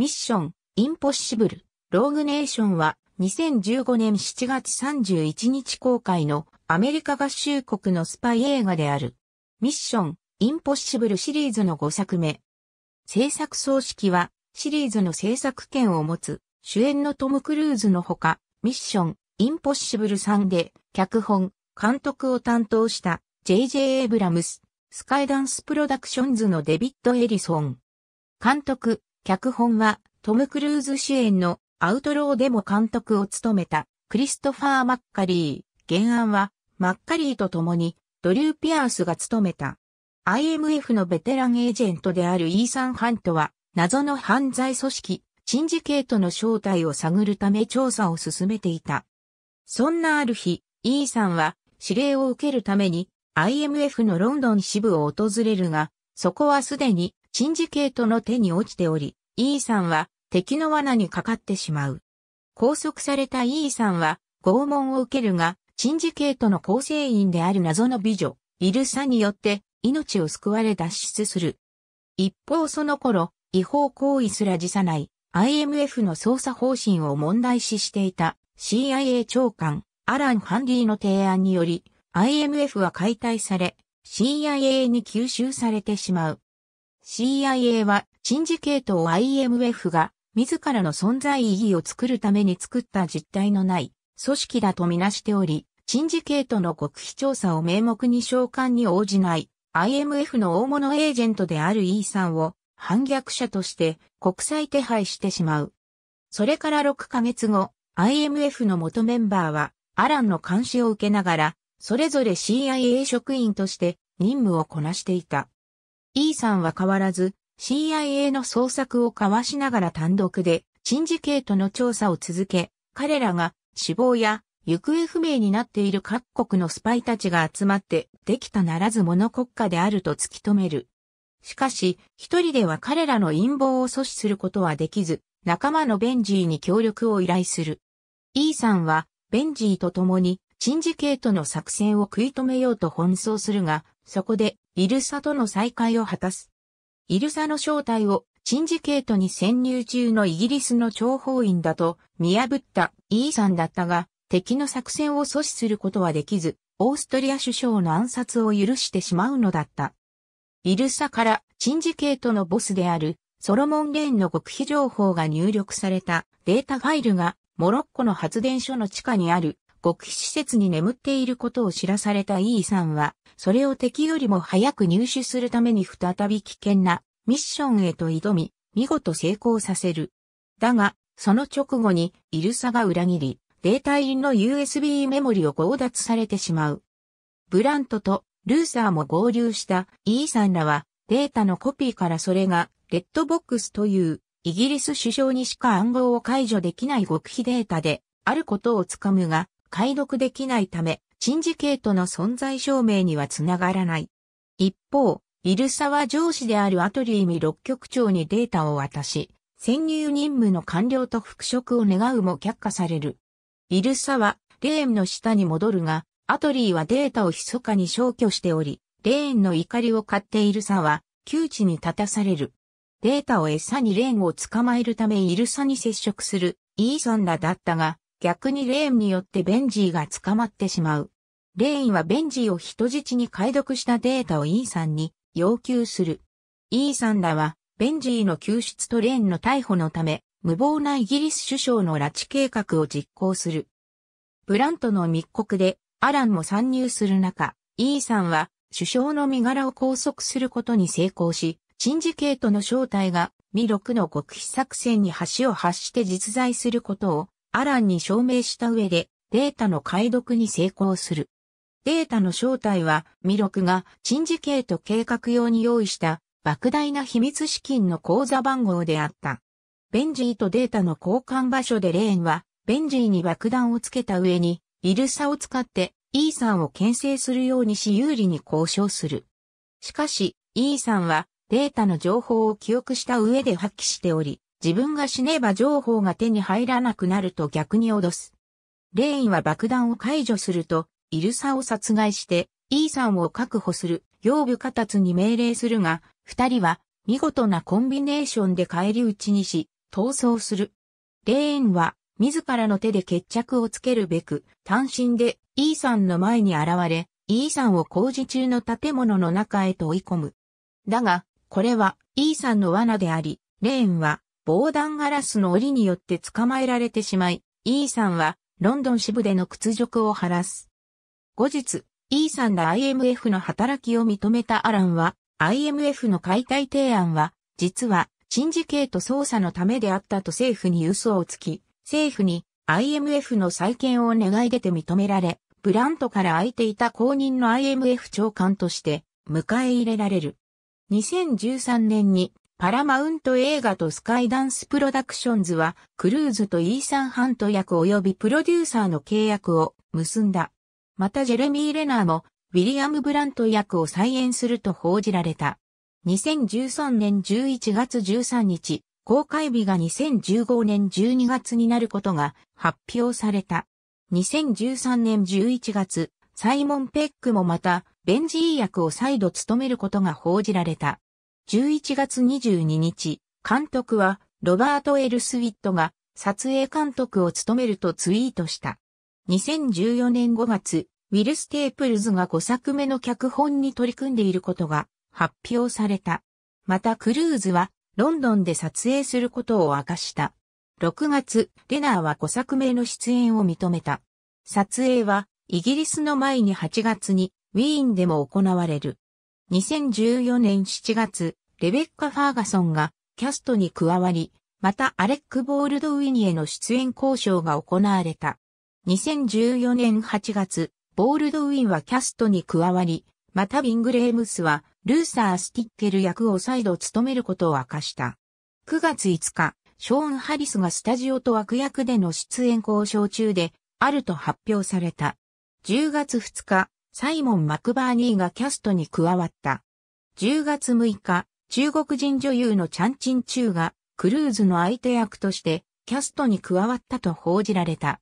ミッション、インポッシブル、ローグネーションは2015年7月31日公開のアメリカ合衆国のスパイ映画である。ミッション、インポッシブルシリーズの5作目。制作総指揮はシリーズの制作権を持つ主演のトム・クルーズのほか、ミッション、インポッシブル3で脚本、監督を担当した J.J. エイブラムス、スカイダンスプロダクションズのデビッド・エリソン。監督、脚本はトム・クルーズ主演のアウトローでも監督を務めたクリストファー・マッカリー。原案はマッカリーと共にドリュー・ピアースが務めた。IMF のベテランエージェントであるイーサン・ハントは謎の犯罪組織、チンジケートの正体を探るため調査を進めていた。そんなある日、イーサンは指令を受けるために IMF のロンドン支部を訪れるが、そこはすでにチンジケートの手に落ちており、イーさんは敵の罠にかかってしまう。拘束されたイーさんは拷問を受けるが、チンジケートの構成員である謎の美女、イルサによって命を救われ脱出する。一方その頃、違法行為すら辞さない IMF の捜査方針を問題視していた CIA 長官アラン・ハンディの提案により IMF は解体され CIA に吸収されてしまう。CIA は、シンジケートを IMF が、自らの存在意義を作るために作った実態のない、組織だとみなしており、シンジケートの極秘調査を名目に召喚に応じない IMF の大物エージェントである E さんを反逆者として国際手配してしまう。それから6ヶ月後、IMF の元メンバーはアランの監視を受けながら、それぞれ CIA 職員として任務をこなしていた。E さんは変わらず CIA の捜索を交わしながら単独でチンジケートの調査を続け、彼らが死亡や行方不明になっている各国のスパイたちが集まってできたならずモ国家であると突き止める。しかし、一人では彼らの陰謀を阻止することはできず、仲間のベンジーに協力を依頼する。E さんは、ベンジーと共に、チンジケートの作戦を食い止めようと奔走するが、そこで、イルサとの再会を果たす。イルサの正体をチンジケートに潜入中のイギリスの諜報員だと見破ったイーサンだったが、敵の作戦を阻止することはできず、オーストリア首相の暗殺を許してしまうのだった。イルサからチンジケートのボスであるソロモン・レーンの極秘情報が入力されたデータファイルがモロッコの発電所の地下にある極秘施設に眠っていることを知らされた E さんは、それを敵よりも早く入手するために再び危険なミッションへと挑み、見事成功させる。だが、その直後にイルサが裏切り、データ入りの USB メモリを強奪されてしまう。ブラントとルーサーも合流した E さんらは、データのコピーからそれが、レッドボックスというイギリス首相にしか暗号を解除できない極秘データで、あることをつかむが、解読できないため、チンジケートの存在証明にはつながらない。一方、イルサは上司であるアトリーミ6局長にデータを渡し、潜入任務の完了と復職を願うも却下される。イルサは、レーンの下に戻るが、アトリーはデータを密かに消去しており、レーンの怒りを買っているサは、窮地に立たされる。データを餌にレーンを捕まえるためイルサに接触する、イーソンらだったが、逆にレーンによってベンジーが捕まってしまう。レーンはベンジーを人質に解読したデータを E さんに要求する。E さんらは、ベンジーの救出とレーンの逮捕のため、無謀なイギリス首相の拉致計画を実行する。ブラントの密告で、アランも参入する中、E さんは、首相の身柄を拘束することに成功し、チンジケートの正体が、ミロクの極秘作戦に橋を発して実在することをアランに証明した上でデータの解読に成功する。データの正体は、ミロクが、陳事系と計画用に用意した、莫大な秘密資金の口座番号であった。ベンジーとデータの交換場所でレーンは、ベンジーに爆弾をつけた上に、イルサを使って、イーサンを牽制するようにし有利に交渉する。しかし、イーサンは、データの情報を記憶した上で発揮しており、自分が死ねば情報が手に入らなくなると逆に脅す。レインは爆弾を解除すると、イルサを殺害して、イーサンを確保する、養部下達に命令するが、二人は、見事なコンビネーションで返り討ちにし、逃走する。レインは、自らの手で決着をつけるべく、単身で、イーサンの前に現れ、イーサンを工事中の建物の中へと追い込む。だが、これは、イーサンの罠であり、レーンは、防弾ガラスの檻によって捕まえられてしまい、E さんはロンドン支部での屈辱を晴らす。後日、E さんら IMF の働きを認めたアランは、IMF の解体提案は、実は、シンジケート捜査のためであったと政府に嘘をつき、政府に IMF の再建を願い出て認められ、ブラントから空いていた公認の IMF 長官として迎え入れられる。2013年にパラマウント映画とスカイダンスプロダクションズは、クルーズとイーサン・ハント役及びプロデューサーの契約を結んだ。またジェレミー・レナーも、ウィリアム・ブラント役を再演すると報じられた。2013年11月13日、公開日が2015年12月になることが発表された。2013年11月、サイモン・ペックもまた、ベンジー役を再度務めることが報じられた。11月22日、監督はロバート・エルスウィットが撮影監督を務めるとツイートした。2014年5月、ウィル・ステープルズが5作目の脚本に取り組んでいることが発表された。またクルーズはロンドンで撮影することを明かした。6月、レナーは5作目の出演を認めた。撮影はイギリスの前に8月にウィーンでも行われる。2014年7月、レベッカ・ファーガソンがキャストに加わり、またアレック・ボールドウィニへの出演交渉が行われた。2014年8月、ボールドウィンはキャストに加わり、またビングレームスはルーサー・スティッケル役を再度務めることを明かした。9月5日、ショーン・ハリスがスタジオと悪役での出演交渉中で、あると発表された。10月2日、サイモン・マクバーニーがキャストに加わった。10月6日、中国人女優のチャン・チン・チューがクルーズの相手役としてキャストに加わったと報じられた。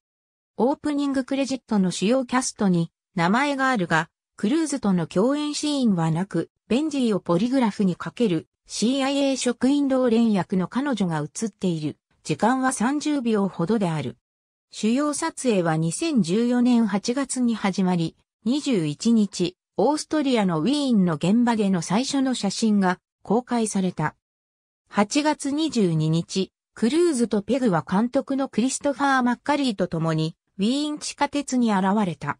オープニングクレジットの主要キャストに名前があるが、クルーズとの共演シーンはなく、ベンジーをポリグラフにかける CIA 職員老連役の彼女が映っている。時間は30秒ほどである。主要撮影は2014年8月に始まり、21日、オーストリアのウィーンの現場での最初の写真が公開された。8月22日、クルーズとペグは監督のクリストファー・マッカリーと共に、ウィーン地下鉄に現れた。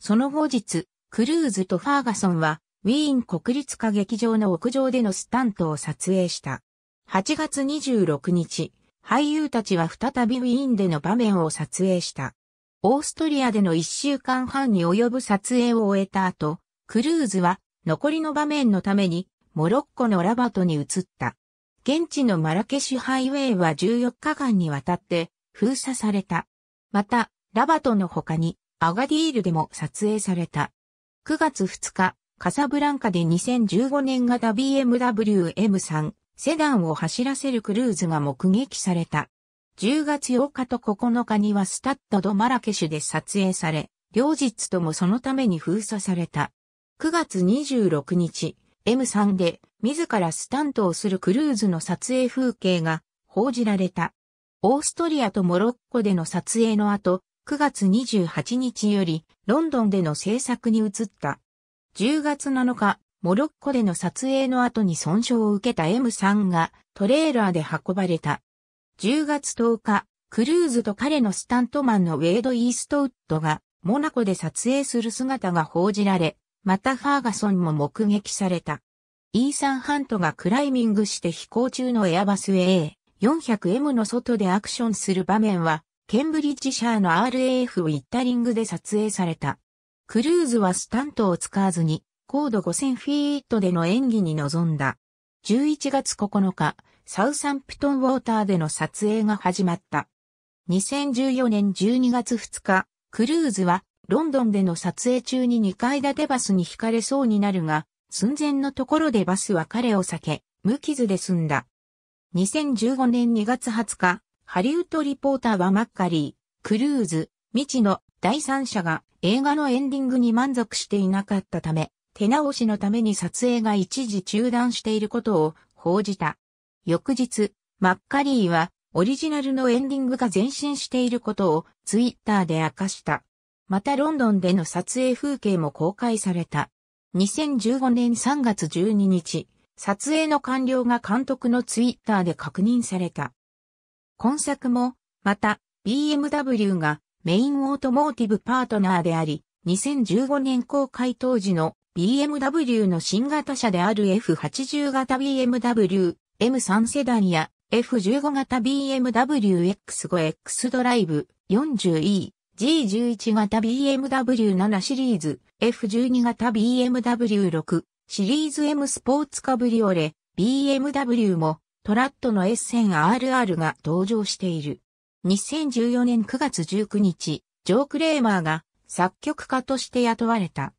その後日、クルーズとファーガソンは、ウィーン国立歌劇場の屋上でのスタントを撮影した。8月26日、俳優たちは再びウィーンでの場面を撮影した。オーストリアでの1週間半に及ぶ撮影を終えた後、クルーズは残りの場面のためにモロッコのラバトに移った。現地のマラケシュハイウェイは14日間にわたって封鎖された。また、ラバトの他にアガディールでも撮影された。9月2日、カサブランカで2015年型 BMW M3 セダンを走らせるクルーズが目撃された。10月8日と9日にはスタッドドマラケシュで撮影され、両日ともそのために封鎖された。9月26日、M3 で自らスタントをするクルーズの撮影風景が報じられた。オーストリアとモロッコでの撮影の後、9月28日よりロンドンでの制作に移った。10月7日、モロッコでの撮影の後に損傷を受けた M3 がトレーラーで運ばれた。10月10日、クルーズと彼のスタントマンのウェイド・イーストウッドがモナコで撮影する姿が報じられ、またファーガソンも目撃された。イーサン・ハントがクライミングして飛行中のエアバス A400M の外でアクションする場面は、ケンブリッジシャーの RAF ウィッタリングで撮影された。クルーズはスタントを使わずに、高度5000フィートでの演技に臨んだ。11月9日、サウサンプトンウォーターでの撮影が始まった。2014年12月2日、クルーズはロンドンでの撮影中に2階建てバスに惹かれそうになるが、寸前のところでバスは彼を避け、無傷で済んだ。2015年2月20日、ハリウッドリポーターはマッカリー、クルーズ、未知の第三者が映画のエンディングに満足していなかったため、手直しのために撮影が一時中断していることを報じた。翌日、マッカリーはオリジナルのエンディングが前進していることをツイッターで明かした。またロンドンでの撮影風景も公開された。2015年3月12日、撮影の完了が監督のツイッターで確認された。今作も、また、BMW がメインオートモーティブパートナーであり、2015年公開当時の BMW の新型車である F80 型 BMW M3 セダンや F15 型 BMW X5X ドライブ 40E、G11 型 BMW 7シリーズ、F12 型 BMW 6、シリーズ M スポーツカブリオレ、BMW もトラットの S1000RR が登場している。2014年9月19日、ジョー・クレーマーが作曲家として雇われた。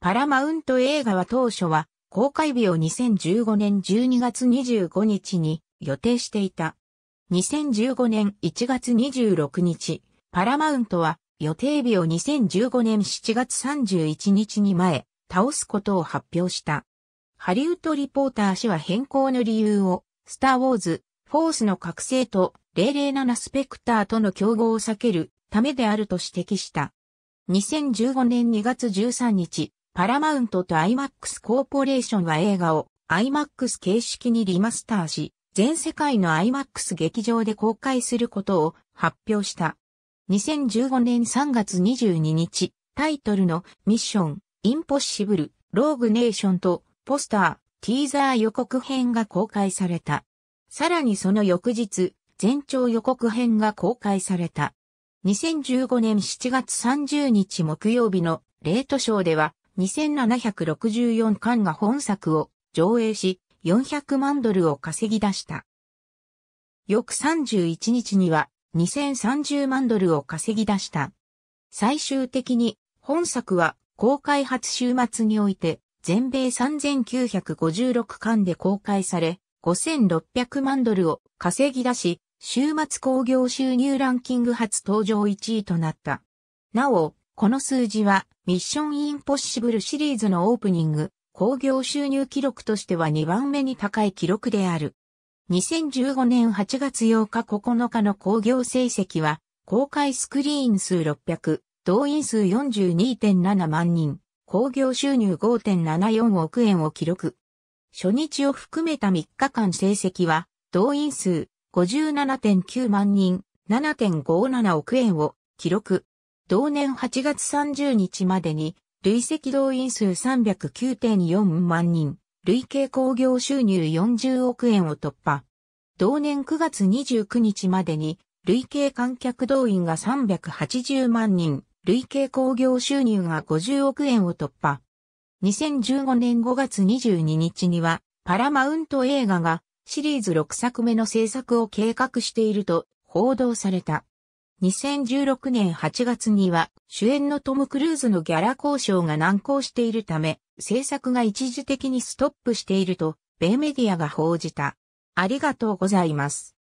パラマウント映画は当初は公開日を2015年12月25日に予定していた。2015年1月26日、パラマウントは予定日を2015年7月31日に前、倒すことを発表した。ハリウッドリポーター氏は変更の理由を、スター・ウォーズ、フォースの覚醒と007スペクターとの競合を避けるためであると指摘した。2015年2月13日、パラマウントと IMAX コーポレーションは映画を IMAX 形式にリマスターし、全世界の IMAX 劇場で公開することを発表した。2015年3月22日、タイトルのミッション、インポッシブル、ローグネーションとポスター、ティーザー予告編が公開された。さらにその翌日、全長予告編が公開された。2015年7月30日木曜日のレートショーでは、2764巻が本作を上映し、400万ドルを稼ぎ出した。翌31日には2030万ドルを稼ぎ出した。最終的に本作は公開初週末において全米3956巻で公開され5600万ドルを稼ぎ出し週末興行収入ランキング初登場1位となった。なお、この数字は、ミッションインポッシブルシリーズのオープニング、興行収入記録としては2番目に高い記録である。2015年8月8日9日の興行成績は、公開スクリーン数600、動員数42.7万人、興行収入5.74億円を記録。初日を含めた3日間成績は、動員数57.9万人、7.57億円を記録。同年8月30日までに、累積動員数309.4万人、累計興行収入40億円を突破。同年9月29日までに、累計観客動員が380万人、累計興行収入が50億円を突破。2015年5月22日には、パラマウント映画がシリーズ6作目の制作を計画していると報道された。2016年8月には主演のトム・クルーズのギャラ交渉が難航しているため、制作が一時的にストップしていると、米メディアが報じた。ありがとうございます。